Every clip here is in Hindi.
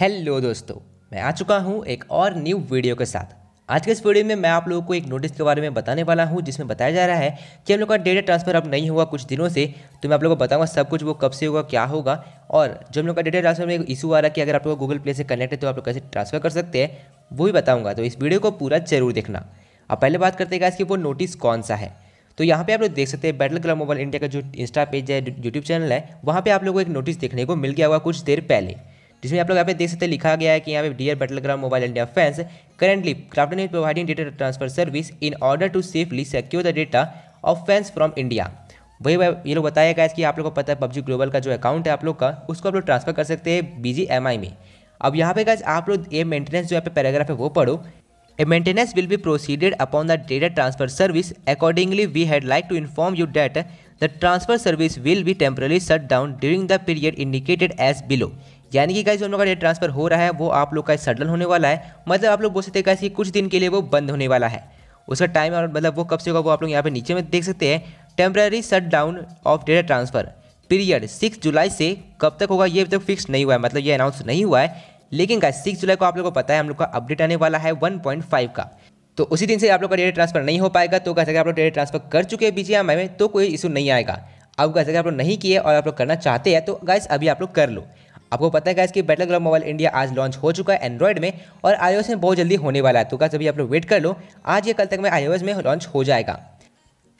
हेलो दोस्तों मैं आ चुका हूँ एक और न्यू वीडियो के साथ आज के इस वीडियो में मैं आप लोगों को एक नोटिस के बारे में बताने वाला हूँ जिसमें बताया जा रहा है कि हम लोग का डेटा ट्रांसफर अब नहीं हुआ कुछ दिनों से तो मैं आप लोगों को बताऊँगा सब कुछ वो कब से होगा क्या होगा और जो हम लोग का डेटा ट्रांसफर में एक इशू आ रहा है कि अगर आप लोग गूगल प्ले से कनेक्ट है तो आप लोग कैसे ट्रांसफर कर सकते हैं वो भी बताऊँगा तो इस वीडियो को पूरा जरूर देखना अब पहले बात करते हैं कि वो नोटिस कौन सा है तो यहाँ पे आप लोग देख सकते हैं बैटल क्लब मोबाइल इंडिया का जो इंस्टा पेज है यूट्यूब चैनल है वहाँ पे आप लोगों को एक नोटिस देखने को मिल गया हुआ कुछ देर पहले जिसमें आप लोग यहाँ पे देख सकते हैं लिखा गया है कि यहाँ पे डियर ग्राम mobile India fans currently Krafton is providing data transfer service in order to safely secure the data of fans from India वही ये लोग बताया गया कि आप लोग को पता है पबजी ग्लोबल का जो अकाउंट है आप लोग का उसको आप लोग ट्रांसफर कर सकते हैं बी में अब यहाँ पे गए आप लोग ये मेंटेनेंस जो यहाँ पे पैराग्राफ है वो पढ़ो a maintenance will be proceeded upon the data transfer service accordingly we had like to inform you that the transfer service will be temporarily shut down during the period indicated as below यानी कि गाइज उन लोगों का डेट ट्रांसफर हो रहा है वो आप लोग का सडन होने वाला है मतलब आप लोग बोल सकते हैं कि कुछ दिन के लिए वो बंद होने वाला है उसका टाइम और मतलब वो कब से होगा वो आप लोग यहाँ पे नीचे में देख सकते हैं temporary shut down of data transfer period six जुलाई से कब तक होगा ये अभी तक फिक्स नहीं हुआ है मतलब ये अनाउंस नहीं हुआ है लेकिन गाइस सिक्स जुलाई को आप लोग को पता है हम लोग का अपडेट आने वाला है वन का तो उसी दिन से आप लोग का डेटा ट्रांसफर नहीं हो पाएगा तो कह सकते आप लोग डेटा ट्रांसफर कर चुके हैं बीजीएम में तो कोई इशू नहीं आएगा अब कह सकते आप लोग नहीं किए और आप लोग करना चाहते हैं तो गाइस अभी आप लोग कर लो आपको पता है गाइस कि बैटल ग्राउंड मोबाइल इंडिया आज लॉन्च हो चुका है एंड्रॉइड में और आई में बहुत जल्दी होने वाला है तो क्या अभी आप लोग वेट कर लो आज या कल तक में आई में लॉन्च हो जाएगा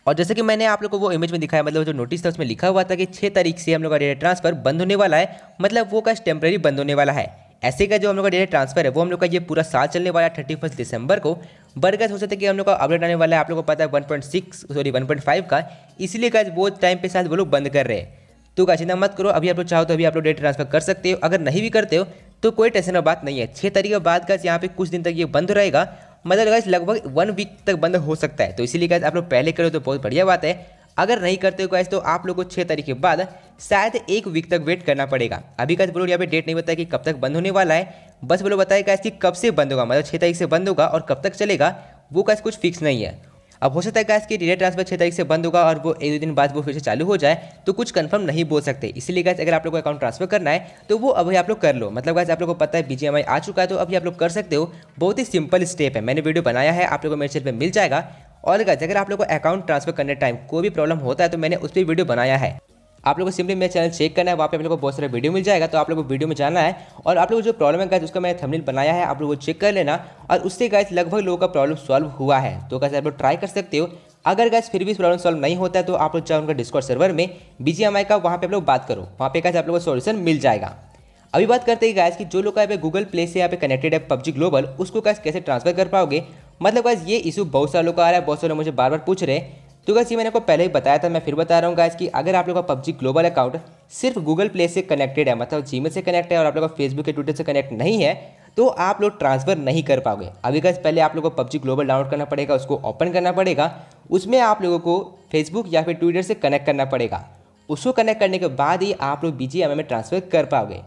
और जैसे कि मैंने आप लोगों को वो इमेज में दिखाया मतलब जो नोटिस था उसमें लिखा हुआ था कि छः तारीख से हम लोग का डेटा ट्रांसफर बंद होने वाला है मतलब वो कैश टेम्प्रेरी बंद होने वाला है ऐसे का जो हम लोग का डेटा ट्रांसफर है वो हम लोग का ये पूरा साल चलने वाला है थर्टी फर्स्ट दिसंबर को बरगज हो सकता है कि हम लोग का अपडेट आने वाला है आप लोग को पता है one point six sorry one point five का इसीलिए वो टाइम पे शायद वो लोग बंद कर रहे हैं तो का चिंता मत करो अभी आप लोग चाहो तो अभी आप लोग डेट ट्रांसफर कर सकते हो अगर नहीं भी करते हो तो कोई टेंशन बात नहीं है छः तारीख के बाद का यहाँ पे कुछ दिन तक ये बंद रहेगा मतलब गाइस लगभग वन वीक तक बंद हो सकता है तो इसीलिए गाइस आप लोग पहले करो तो बहुत बढ़िया बात है अगर नहीं करते हो गाइस तो आप लोग को छः तारीख के बाद शायद एक वीक तक वेट करना पड़ेगा अभी का बोलो यहाँ पे डेट नहीं बताया कि कब तक बंद होने वाला है बस बोलो बताया गाइस कि कब से बंद होगा मतलब छः तारीख से बंद होगा और कब तक चलेगा वो गाइस कुछ फिक्स नहीं है अब हो सकता है गैस कि डेटा ट्रांसफर छः तारीख से बंद होगा और वो एक दो दिन बाद वो फिर से चालू हो जाए तो कुछ कंफर्म नहीं बोल सकते इसलिए गैस अगर आप लोग को अकाउंट ट्रांसफर करना है तो वो अभी आप लोग कर लो मतलब गैस आप लोग को पता है बीजीएमआई आ चुका है तो अभी आप लोग कर सकते हो बहुत ही सिंपल स्टेप है मैंने वीडियो बनाया है आप लोग को मेरे चैनल पर मिल जाएगा और गैस अगर आप लोग को अकाउंट ट्रांसफर करने टाइम कोई भी प्रॉब्लम होता है तो मैंने उस पर वीडियो बनाया है आप लोग को सिंपली मेरा चैनल चेक करना है वहाँ पे आप लोगों को बहुत सारे वीडियो मिल जाएगा तो आप लोग को वीडियो में जाना है और आप लोग जो प्रॉब्लम है गाइज उसका मैंने थंबनेल बनाया है आप लोग को चेक कर लेना और उससे गाइज लगभग लोगों का प्रॉब्लम सॉल्व हुआ है तो कैसे आप लोग ट्राई कर सकते हो अगर गैस फिर भी प्रॉब्लम सॉल्व नहीं होता है तो आप लोग चाहे उनका डिस्कॉर्ड सर्वर में बी का वहाँ पे आप लोग बात करो वहाँ पे कैसे आप लोग को सोल्यूशन मिल जाएगा अभी बात करते हैं गैस कि जो लोग गूगल प्ले से यहाँ पे कनेक्टेड है पबजी ग्लोबल उसको कैसे ट्रांसफर कर पाओगे मतलब गैस ये इशू बहुत सारे लोग आ रहा है बहुत सारे मुझे बार बार पूछ रहे हैं तो गैस ये मैंने आपको पहले ही बताया था मैं फिर बता रहा हूँ गाइस कि अगर आप लोगों का पबजी ग्लोबल अकाउंट सिर्फ गूगल प्ले से कनेक्टेड है मतलब जीमेल से कनेक्ट है और आप लोग का फेसबुक या ट्विटर से कनेक्ट नहीं है तो आप लोग ट्रांसफ़र नहीं कर पाओगे अभी गैस पहले आप लोग को पबजी ग्लोबल डाउनलोड करना पड़ेगा उसको ओपन करना पड़ेगा उसमें आप लोगों को फेसबुक या फिर ट्विटर से कनेक्ट करना पड़ेगा उसको कनेक्ट करने के बाद ही आप लोग बी में ट्रांसफ़र कर पाओगे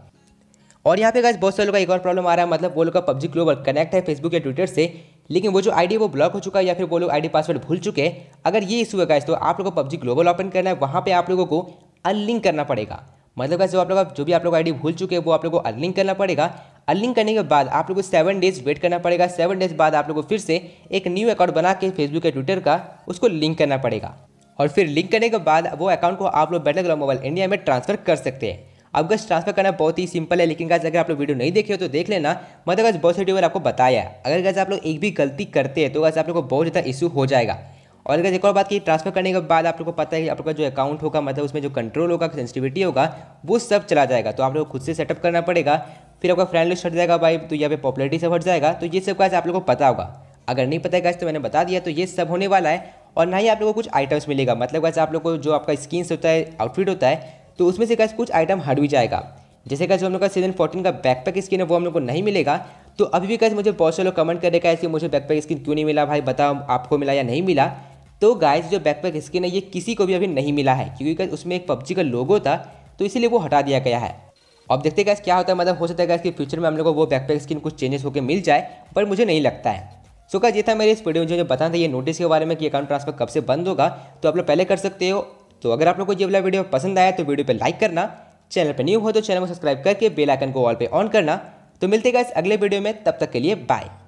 और यहाँ पे गैस बहुत सारे लोग का एक और प्रॉब्लम आ रहा है मतलब वो लोग का पबजी ग्लोबल कनेक्ट है फेसबुक या ट्विटर से लेकिन वो जो आईडी वो ब्लॉक हो चुका है या फिर वो लोग आईडी पासवर्ड भूल चुके हैं अगर ये इशू है गाइस तो आप लोगों को पब्जी ग्लोबल ओपन करना है वहाँ पे आप लोगों को अनलिंक करना पड़ेगा मतलब गाइस जो आप लोग जो भी आप लोग आईडी भूल चुके हैं वो आप लोग को अनलिंक करना पड़ेगा अनलिंक करने के बाद आप लोग को सेवन डेज वेट करना पड़ेगा सेवन डेज बाद आप लोग को फिर से एक न्यू अकाउंट बना के फेसबुक या ट्विटर का उसको लिंक करना पड़ेगा और फिर लिंक करने के बाद वो अकाउंट को आप लोग बैटल ग्राउंड मोबाइल इंडिया में ट्रांसफर कर सकते हैं आपको ट्रांसफर करना बहुत ही सिंपल है लेकिन गाइज अगर आप लोग वीडियो नहीं देखे हो तो देख लेना मतलब गाइज बहुत सारे ट्यूबर आपको बताया अगर गाइज आप लोग एक भी गलती करते हैं तो गाइज आप लोग को बहुत ज़्यादा इशू हो जाएगा और अगर एक और बात की ट्रांसफर करने के बाद आप लोग को पता है कि आप का जो अकाउंट होगा मतलब उसमें जो कंट्रोल होगा सेंसिटिविटी होगा वो सब चला जाएगा तो आप लोग खुद से सेटअप करना पड़ेगा फिर आपका फ्रेंड लिस्ट हट जाएगा भाई तो यहाँ पे पॉपुलरिटी सब हट जाएगा तो ये सब का आप लोग को पता होगा अगर नहीं पता है तो मैंने बता दिया तो ये सब होने वाला है और ना ही आप लोग को कुछ आइटम्स मिलेगा मतलब वैसे आप लोग को जो आपका स्किन्स होता है आउटफिट होता है तो उसमें से कैसे कुछ आइटम हट भी जाएगा जैसे कैसे हम लोग का सीजन फोर्टीन का बैकपैक स्किन है वो हम लोग को नहीं मिलेगा तो अभी भी कैसे मुझे बहुत से लोग कमेंट कर रहे ऐसे मुझे बैकपैक स्किन क्यों नहीं मिला भाई बताओ आपको मिला या नहीं मिला तो गाइस जो बैकपैक स्किन है ये किसी को भी अभी नहीं मिला है क्योंकि उसमें एक पबजी का लोगो था तो इसीलिए वो हटा दिया गया है अब देखते कैसे क्या होता है मतलब हो सकता है गैस कि फ्यूचर में हम लोग को वो बैकपैक स्किन कुछ चेंजेस होकर मिल जाए पर मुझे नहीं लगता है सो का ये था मेरे इस वीडियो में जो बताना था ये नोटिस के बारे में कि अकाउंट ट्रांसफर कब से बंद होगा तो आप लोग पहले कर सकते हो तो अगर आप लोग को ये वाला वीडियो पसंद आया तो वीडियो पर लाइक करना चैनल पर न्यू हो तो चैनल को सब्सक्राइब करके बेल आइकन को ऑल पे ऑन करना तो मिलते गए अगले वीडियो में तब तक के लिए बाय